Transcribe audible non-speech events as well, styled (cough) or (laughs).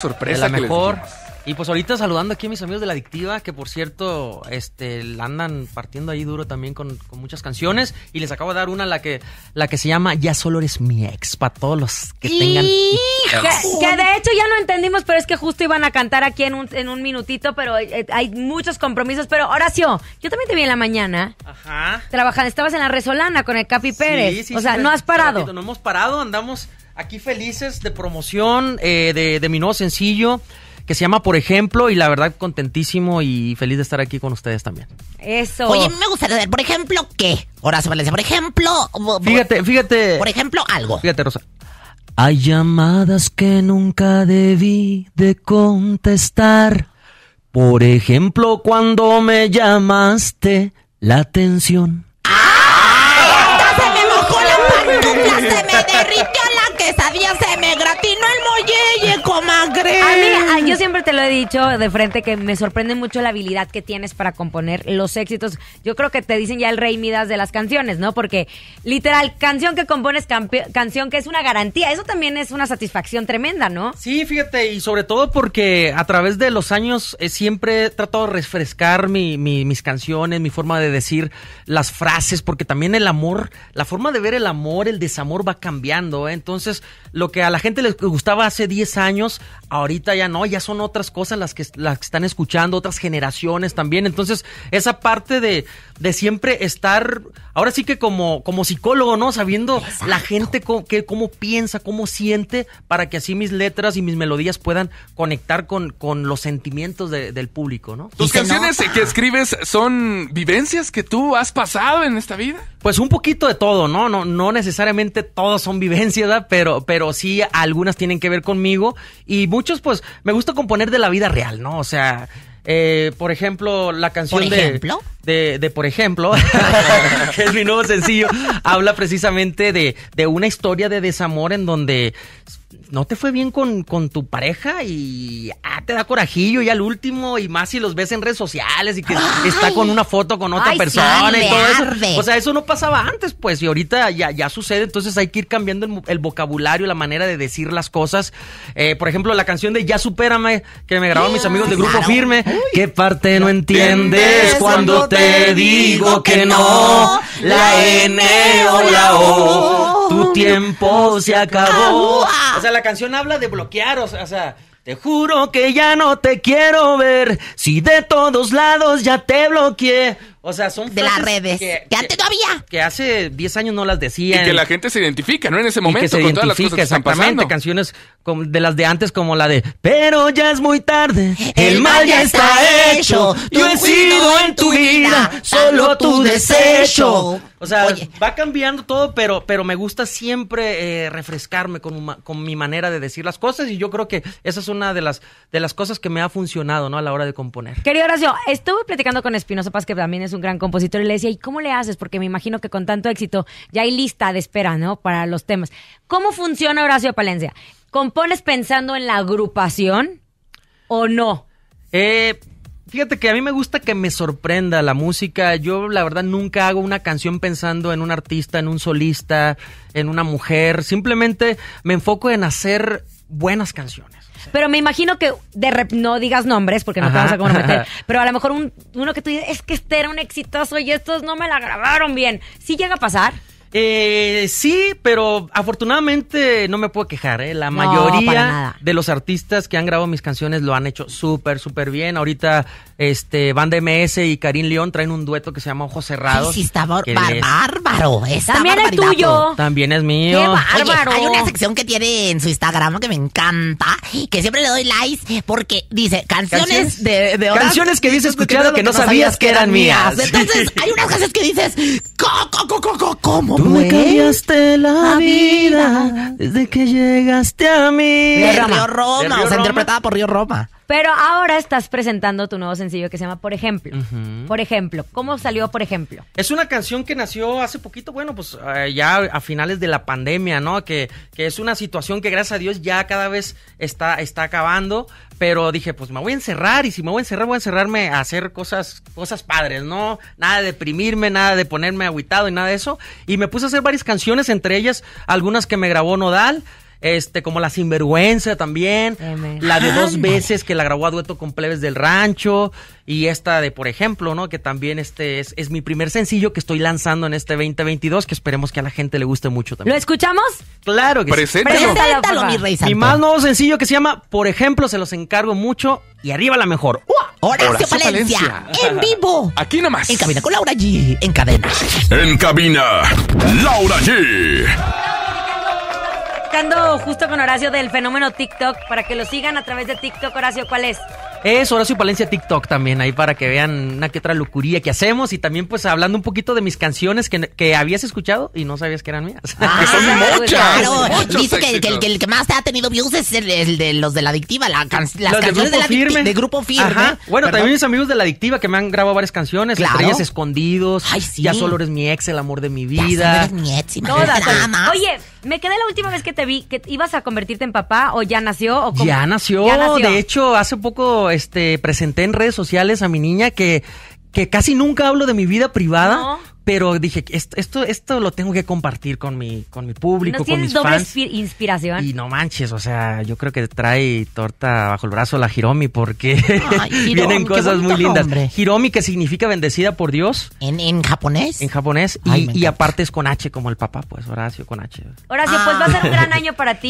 sorpresa. la mejor. Y pues ahorita saludando aquí a mis amigos de la Adictiva, que por cierto, este, andan partiendo ahí duro también con, muchas canciones. Y les acabo de dar una, la que, la que se llama Ya solo eres mi ex, para todos los que tengan... que, de hecho ya no entendimos, pero es que justo iban a cantar aquí en un, minutito, pero eh, eh, hay muchos compromisos. Pero Horacio, yo también te vi en la mañana. Ajá. Trabajando, estabas en la Resolana con el Capi Pérez. o sea, no has parado. no hemos parado, andamos Aquí felices de promoción eh, de, mi nuevo sencillo que se llama Por ejemplo y la verdad contentísimo y feliz de estar aquí con ustedes también. Eso. Oye, me gustaría ver, por ejemplo, ¿qué? Horacio Valencia, por ejemplo... fíjate, fíjate... Por ejemplo, algo. Fíjate, Rosa. Hay llamadas que nunca debí de contestar. Por ejemplo, cuando me llamaste la atención. ¡Ah! se me mojó la pantufla! ¡Se me derritió la Está bien. yo siempre te lo he dicho de frente que me sorprende mucho la habilidad que tienes para componer los éxitos. Yo creo que te dicen ya el rey Midas de las canciones, ¿no? Porque literal, canción que compones, canción que es una garantía. Eso también es una satisfacción tremenda, ¿no? Sí, fíjate, y sobre todo porque a través de los años eh, siempre he tratado de refrescar mi, mis canciones, mi forma de decir las frases, porque también el amor, la forma de ver el amor, el desamor va cambiando. ¿eh? Entonces, lo que a la gente les gustaba hace 10 años, ahorita ya no, ya son otras cosas las que, las están escuchando, otras generaciones también. Entonces, esa parte de, siempre estar, ahora sí que como, como psicólogo, ¿no? Sabiendo la gente cómo, cómo piensa, cómo siente, para que así mis letras y mis melodías puedan conectar con, con los sentimientos del público, ¿no? ¿Tus canciones que escribes son vivencias que tú has pasado en esta vida? Pues un poquito de todo, ¿no? No, no necesariamente todas son vivencias, ¿verdad? Pero, pero sí algunas tienen que ver conmigo y muchos, pues, me gusta componer de la vida real, ¿no? O sea, eh, por ejemplo, la canción De, de, Por ejemplo, (laughs) que es mi nuevo sencillo, habla precisamente de, de, una historia de desamor en donde no te fue bien con, tu pareja y ah, te da corajillo y al último, y más si los ves en redes sociales y que está con una foto con otra persona y todo eso. O sea, eso no pasaba antes, pues, y ahorita ya, ya sucede, entonces hay que ir cambiando el, vocabulario, la manera de decir las cosas. Eh, por ejemplo, la canción de Ya supérame, que me grabaron mis amigos de Grupo Firme. ¿Qué parte no, entiendes cuando te digo que no? La N o la O tu tiempo se acabó. O sea, la canción habla de bloquear, o sea te juro que ya no te quiero ver. Si de todos lados ya te bloqueé, o sea, son de las redes. Que, antes no había. Que hace 10 años no las decía Y que la gente se identifica, ¿no? En ese momento, con todas las Canciones de las de antes, como la de Pero ya es muy tarde, el mal ya está hecho. Yo he sido en tu vida, solo tu desecho. O sea, va cambiando todo, pero, pero me gusta siempre eh, refrescarme con, mi manera de decir las cosas y yo creo que esa es una de las, de las cosas que me ha funcionado, ¿no? A la hora de componer. Querido Horacio, estuve platicando con Espinosa Paz, que también es un un gran compositor, y le decía, ¿y cómo le haces? Porque me imagino que con tanto éxito ya hay lista de espera, ¿no? Para los temas. ¿Cómo funciona Horacio Palencia? ¿Compones pensando en la agrupación o no? Eh, fíjate que a mí me gusta que me sorprenda la música. Yo la verdad nunca hago una canción pensando en un artista, en un solista, en una mujer. Simplemente me enfoco en hacer buenas canciones. Pero me imagino que de rep, no digas nombres porque no te vas a comprometer. meter, (laughs) Pero a lo mejor un, uno que tú dices, es que este era un exitoso y estos no me la grabaron bien. ¿Sí llega a pasar? Eh, sí, pero afortunadamente no me puedo quejar. ¿eh? La mayoría de los artistas que han grabado mis canciones lo han hecho súper, súper bien. Ahorita, este, Banda MS y Karim León traen un dueto que se llama Ojos Cerrados. Sí, bárbaro. También es tuyo. También es mío. Qué bárbaro. hay una sección que tiene en su Instagram que me encanta, que siempre le doy likes porque dice canciones, de, horas Canciones que dices escuchado que no, sabías que eran mías. Entonces, hay unas canciones que dices, ¿cómo, me cambiaste la vida desde que llegaste a mí. Río Roma. interpretada por Río Roma. Pero ahora estás presentando tu nuevo sencillo que se llama Por ejemplo. Por ejemplo. ¿Cómo salió Por ejemplo? Es una canción que nació hace poquito, bueno, pues eh, ya a finales de la pandemia, ¿no? Que, que es una situación que gracias a Dios ya cada vez está, está acabando. Pero dije, pues me voy a encerrar y si me voy a encerrar, voy a encerrarme a hacer cosas, cosas padres, ¿no? Nada de deprimirme, nada de ponerme aguitado y nada de eso. Y me puse a hacer varias canciones, entre ellas algunas que me grabó Nodal este, como La Sinvergüenza también, eh, la de dos veces que la grabó a dueto con Plebes del Rancho, y esta de, por ejemplo, ¿no? Que también este es, mi primer sencillo que estoy lanzando en este 2022, que esperemos que a la gente le guste mucho también. ¿Lo escuchamos? Claro que sí. Preséntalo, mi más nuevo sencillo que se llama, por ejemplo, se los encargo mucho, y arriba la mejor. Horacio, Palencia, en vivo. Aquí nomás. En cabina con Laura G. En cadena. En cabina, Laura G justo con Horacio del fenómeno TikTok. Para que lo sigan a través de TikTok, Horacio, ¿cuál es? Es Horacio Palencia TikTok también, ahí para que vean una que otra locuría que hacemos y también pues hablando un poquito de mis canciones que, habías escuchado y no sabías que eran mías. Ah, (laughs) son muchas. Claro. Muchos Dice que, el, que, más Te ha tenido views es el, de los de la adictiva, las canciones de, la firme. de grupo firme. Bueno, también mis amigos de la adictiva que me han grabado varias canciones, Estrellas Escondidos, Ay, Ya solo eres mi ex, el amor de mi vida. Ya eres mi ex, Oye, me quedé la última vez que te vi que ibas a convertirte en papá o ya nació o cómo? Ya nació. Ya nació. De hecho, hace poco este, presenté en redes sociales a mi niña que, casi nunca hablo de mi vida privada, pero dije, esto, esto, lo tengo que compartir con mi, con mi público, con doble inspiración. Y no manches, o sea, yo creo que trae torta bajo el brazo la Hiromi porque (laughs) vienen cosas muy lindas. Hiromi que significa bendecida por Dios. ¿En, japonés? En japonés y, aparte es con H como el papá, pues Horacio con H. Horacio, pues va a ser un gran (laughs) año para ti.